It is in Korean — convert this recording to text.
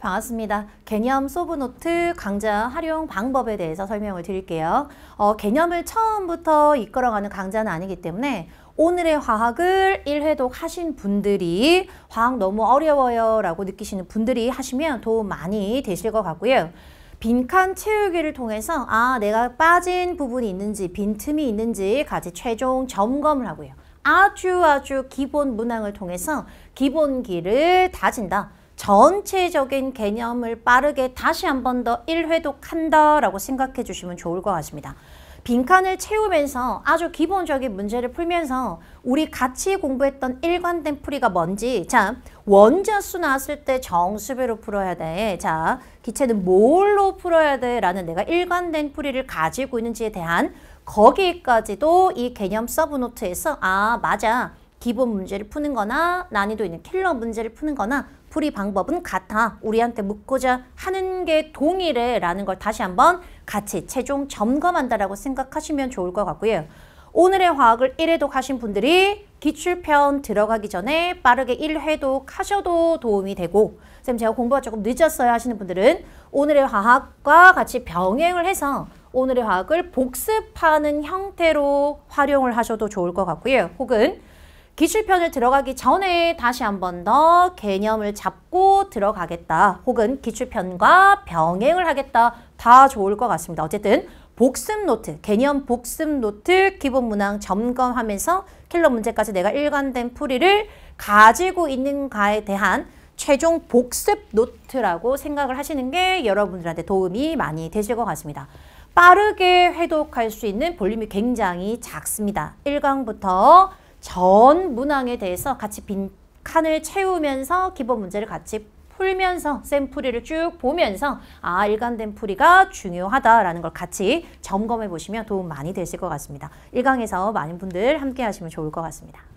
반갑습니다. 개념 소브노트 강좌 활용 방법에 대해서 설명을 드릴게요. 어, 개념을 처음부터 이끌어가는 강좌는 아니기 때문에 오늘의 화학을 1회독 하신 분들이 화학 너무 어려워요 라고 느끼시는 분들이 하시면 도움 많이 되실 것 같고요. 빈칸 채우기를 통해서 아 내가 빠진 부분이 있는지 빈틈이 있는지 같이 최종 점검을 하고요. 아주 아주 기본 문항을 통해서 기본기를 다진다. 전체적인 개념을 빠르게 다시 한 번 더 일회독한다라고 생각해 주시면 좋을 것 같습니다. 빈칸을 채우면서 아주 기본적인 문제를 풀면서 우리 같이 공부했던 일관된 풀이가 뭔지 자 원자수 나왔을 때 정수배로 풀어야 돼. 자 기체는 뭘로 풀어야 돼? 라는 내가 일관된 풀이를 가지고 있는지에 대한 거기까지도 이 개념 서브노트에서 아 맞아 기본 문제를 푸는 거나 난이도 있는 킬러 문제를 푸는 거나 풀이 방법은 같아. 우리한테 묻고자 하는 게 동일해 라는 걸 다시 한번 같이 최종 점검한다라고 생각하시면 좋을 것 같고요. 오늘의 화학을 1회독 하신 분들이 기출편 들어가기 전에 빠르게 1회독 하셔도 도움이 되고 쌤 제가 공부가 조금 늦었어요 하시는 분들은 오늘의 화학과 같이 병행을 해서 오늘의 화학을 복습하는 형태로 활용을 하셔도 좋을 것 같고요. 혹은 기출편을 들어가기 전에 다시 한 번 더 개념을 잡고 들어가겠다. 혹은 기출편과 병행을 하겠다. 다 좋을 것 같습니다. 어쨌든 복습 노트, 개념 복습 노트 기본 문항 점검하면서 킬러 문제까지 내가 일관된 풀이를 가지고 있는가에 대한 최종 복습 노트라고 생각을 하시는 게 여러분들한테 도움이 많이 되실 것 같습니다. 빠르게 해독할수 있는 볼륨이 굉장히 작습니다. 1강부터 전 문항에 대해서 같이 빈 칸을 채우면서 기본 문제를 같이 풀면서 샘플이를쭉 보면서 아 일관된 풀이가 중요하다라는 걸 같이 점검해 보시면 도움 많이 되실 것 같습니다. 1강에서 많은 분들 함께 하시면 좋을 것 같습니다.